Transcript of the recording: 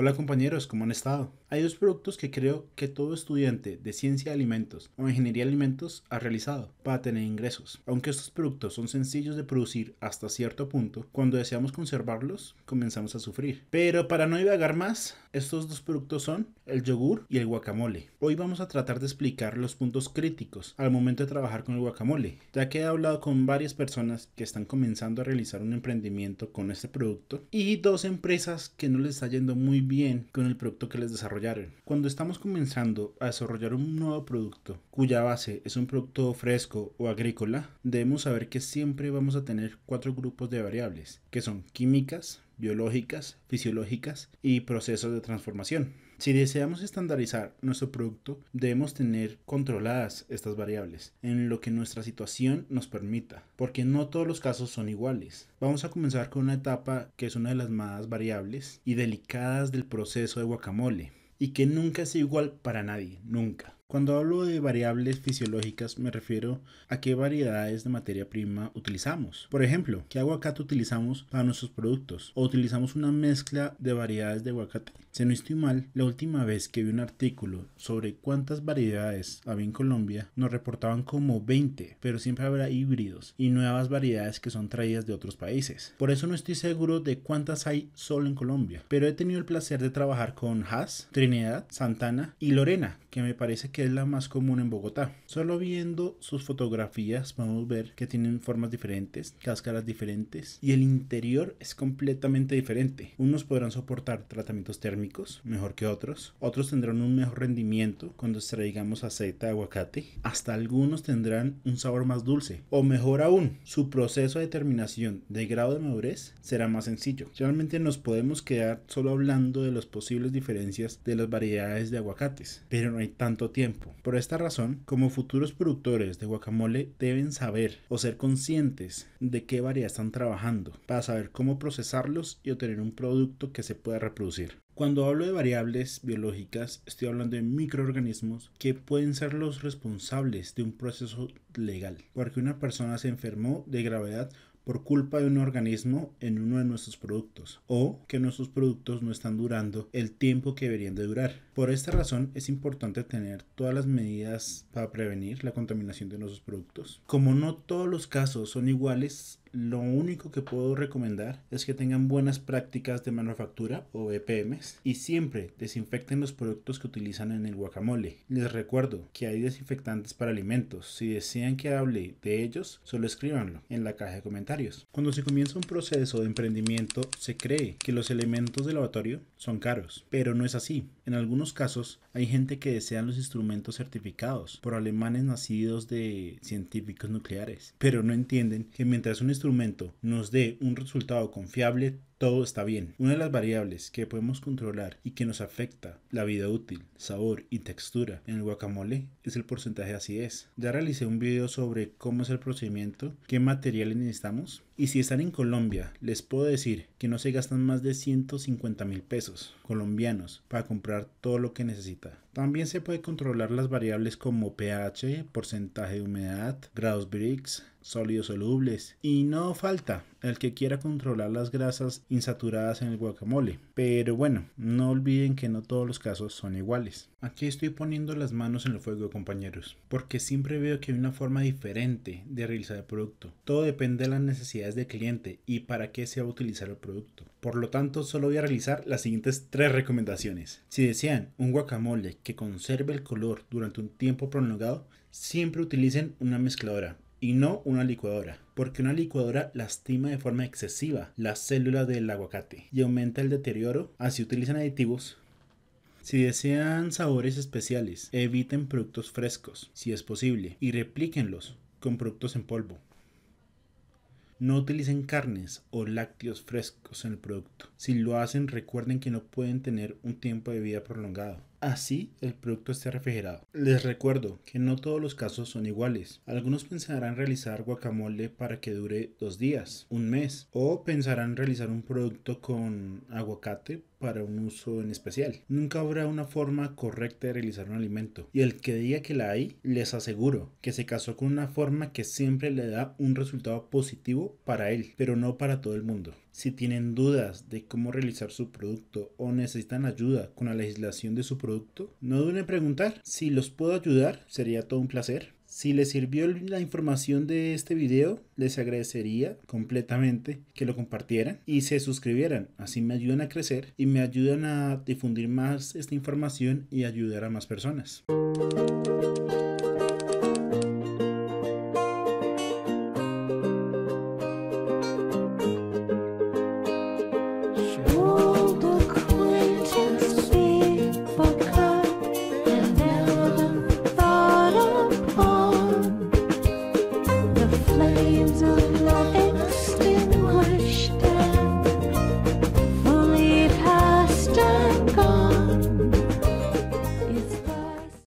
Hola compañeros, ¿cómo han estado? Hay dos productos que creo que todo estudiante de ciencia de alimentos o ingeniería de alimentos ha realizado para tener ingresos. Aunque estos productos son sencillos de producir hasta cierto punto, cuando deseamos conservarlos comenzamos a sufrir. Pero para no divagar más, estos dos productos son el yogur y el guacamole. Hoy vamos a tratar de explicar los puntos críticos al momento de trabajar con el guacamole, ya que he hablado con varias personas que están comenzando a realizar un emprendimiento con este producto y dos empresas que no les está yendo muy bien bien con el producto que les desarrollaron. Cuando estamos comenzando a desarrollar un nuevo producto cuya base es un producto fresco o agrícola, debemos saber que siempre vamos a tener cuatro grupos de variables, que son químicas, biológicas, fisiológicas y procesos de transformación. Si deseamos estandarizar nuestro producto, debemos tener controladas estas variables en lo que nuestra situación nos permita, porque no todos los casos son iguales. Vamos a comenzar con una etapa que es una de las más variables y delicadas del proceso de guacamole y que nunca es igual para nadie, nunca. Cuando hablo de variables fisiológicas me refiero a qué variedades de materia prima utilizamos. Por ejemplo, ¿qué aguacate utilizamos para nuestros productos? ¿O utilizamos una mezcla de variedades de aguacate? Si no estoy mal, la última vez que vi un artículo sobre cuántas variedades había en Colombia, nos reportaban como 20, pero siempre habrá híbridos y nuevas variedades que son traídas de otros países. Por eso no estoy seguro de cuántas hay solo en Colombia, pero he tenido el placer de trabajar con Haas, Trinidad, Santana y Lorena, que me parece que es la más común en Bogotá. Solo viendo sus fotografías a ver que tienen formas diferentes, cáscaras diferentes y el interior es completamente diferente. Unos podrán soportar tratamientos térmicos mejor que otros, otros tendrán un mejor rendimiento cuando extraigamos aceite de aguacate, hasta algunos tendrán un sabor más dulce o mejor aún, su proceso de determinación de grado de madurez será más sencillo. Realmente nos podemos quedar solo hablando de las posibles diferencias de las variedades de aguacates, pero no tanto tiempo. Por esta razón, como futuros productores de guacamole deben saber o ser conscientes de qué variedad están trabajando para saber cómo procesarlos y obtener un producto que se pueda reproducir. Cuando hablo de variables biológicas, estoy hablando de microorganismos que pueden ser los responsables de un proceso legal, porque una persona se enfermó de gravedad por culpa de un organismo en uno de nuestros productos o que nuestros productos no están durando el tiempo que deberían de durar. Por esta razón es importante tener todas las medidas para prevenir la contaminación de nuestros productos. Como no todos los casos son iguales, lo único que puedo recomendar es que tengan buenas prácticas de manufactura o EPMs y siempre desinfecten los productos que utilizan en el guacamole. Les recuerdo que hay desinfectantes para alimentos. Si desean que hable de ellos, solo escríbanlo en la caja de comentarios. Cuando se comienza un proceso de emprendimiento, se cree que los elementos de lavatorio son caros, pero no es así. En algunos casos hay gente que desea los instrumentos certificados por alemanes nacidos de científicos nucleares, pero no entienden que mientras un instrumento nos dé un resultado confiable, todo está bien. Una de las variables que podemos controlar y que nos afecta la vida útil, sabor y textura en el guacamole es el porcentaje de acidez. Ya realicé un video sobre cómo es el procedimiento, qué materiales necesitamos y si están en Colombia, les puedo decir que no se gastan más de 150 mil pesos colombianos para comprar todo lo que necesita. También se puede controlar las variables como pH, porcentaje de humedad, grados bricks, sólidos solubles. Y no falta el que quiera controlar las grasas insaturadas en el guacamole. Pero bueno, no olviden que no todos los casos son iguales. Aquí estoy poniendo las manos en el fuego, compañeros, porque siempre veo que hay una forma diferente de realizar el producto. Todo depende de las necesidades de cliente y para qué se va a utilizar el producto. Por lo tanto, solo voy a realizar las siguientes tres recomendaciones. Si desean un guacamole que conserve el color durante un tiempo prolongado, siempre utilicen una mezcladora y no una licuadora, porque una licuadora lastima de forma excesiva las células del aguacate y aumenta el deterioro, así utilizan aditivos. Si desean sabores especiales, eviten productos frescos, si es posible, y replíquenlos con productos en polvo. No utilicen carnes o lácteos frescos en el producto. Si lo hacen, recuerden que no pueden tener un tiempo de vida prolongado. Así, el producto esté refrigerado. Les recuerdo que no todos los casos son iguales. Algunos pensarán realizar guacamole para que dure dos días, un mes, o pensarán realizar un producto con aguacate para un uso en especial. Nunca habrá una forma correcta de realizar un alimento. Y el que diga que la hay, les aseguro que se casó con una forma que siempre le da un resultado positivo para él, pero no para todo el mundo. Si tienen dudas de cómo realizar su producto o necesitan ayuda con la legislación de su producto, no duden en preguntar. Si los puedo ayudar, sería todo un placer. Si les sirvió la información de este video, les agradecería completamente que lo compartieran y se suscribieran. Así me ayudan a crecer y me ayudan a difundir más esta información y ayudar a más personas.